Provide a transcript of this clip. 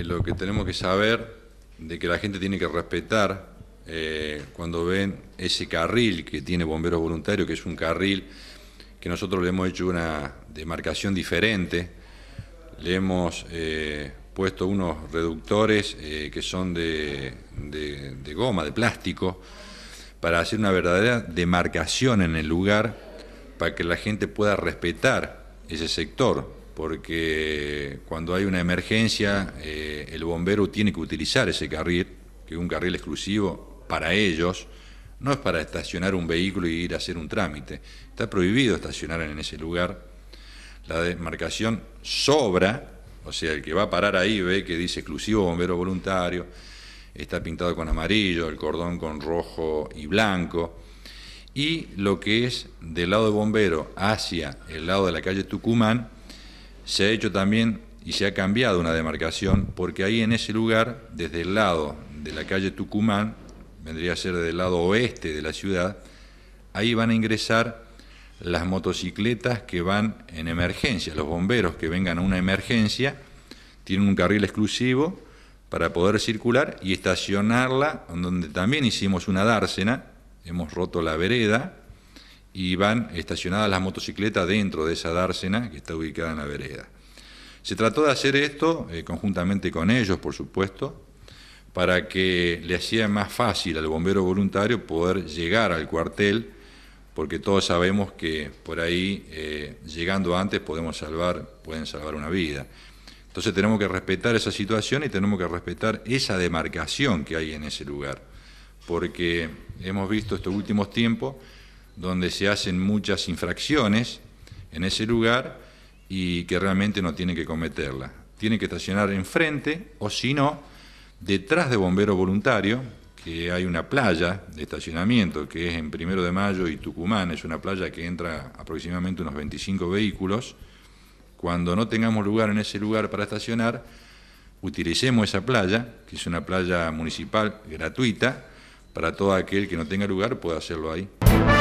Eh, lo que tenemos que saber de que la gente tiene que respetar eh, cuando ven ese carril que tiene bomberos voluntarios, que es un carril que nosotros le hemos hecho una demarcación diferente, le hemos eh, puesto unos reductores que son de, goma, de plástico, para hacer una verdadera demarcación en el lugar, para que la gente pueda respetar ese sector porque cuando hay una emergencia eh, el bombero tiene que utilizar ese carril, que es un carril exclusivo para ellos, no es para estacionar un vehículo y ir a hacer un trámite, está prohibido estacionar en ese lugar, la demarcación sobra, o sea, el que va a parar ahí ve que dice exclusivo bombero voluntario, está pintado con amarillo, el cordón con rojo y blanco, y lo que es del lado de bombero hacia el lado de la calle Tucumán, se ha hecho también y se ha cambiado una demarcación porque ahí en ese lugar, desde el lado de la calle Tucumán, vendría a ser del lado oeste de la ciudad, ahí van a ingresar las motocicletas que van en emergencia, los bomberos que vengan a una emergencia, tienen un carril exclusivo para poder circular y estacionarla, donde también hicimos una dársena, hemos roto la vereda, y van estacionadas las motocicletas dentro de esa dársena que está ubicada en la vereda. Se trató de hacer esto eh, conjuntamente con ellos, por supuesto, para que le hacía más fácil al bombero voluntario poder llegar al cuartel, porque todos sabemos que por ahí, eh, llegando antes, podemos salvar, pueden salvar una vida. Entonces tenemos que respetar esa situación y tenemos que respetar esa demarcación que hay en ese lugar, porque hemos visto estos últimos tiempos donde se hacen muchas infracciones en ese lugar y que realmente no tiene que cometerla. Tiene que estacionar enfrente o si no, detrás de Bombero Voluntario, que hay una playa de estacionamiento que es en Primero de Mayo y Tucumán, es una playa que entra aproximadamente unos 25 vehículos. Cuando no tengamos lugar en ese lugar para estacionar, utilicemos esa playa, que es una playa municipal gratuita, para todo aquel que no tenga lugar pueda hacerlo ahí.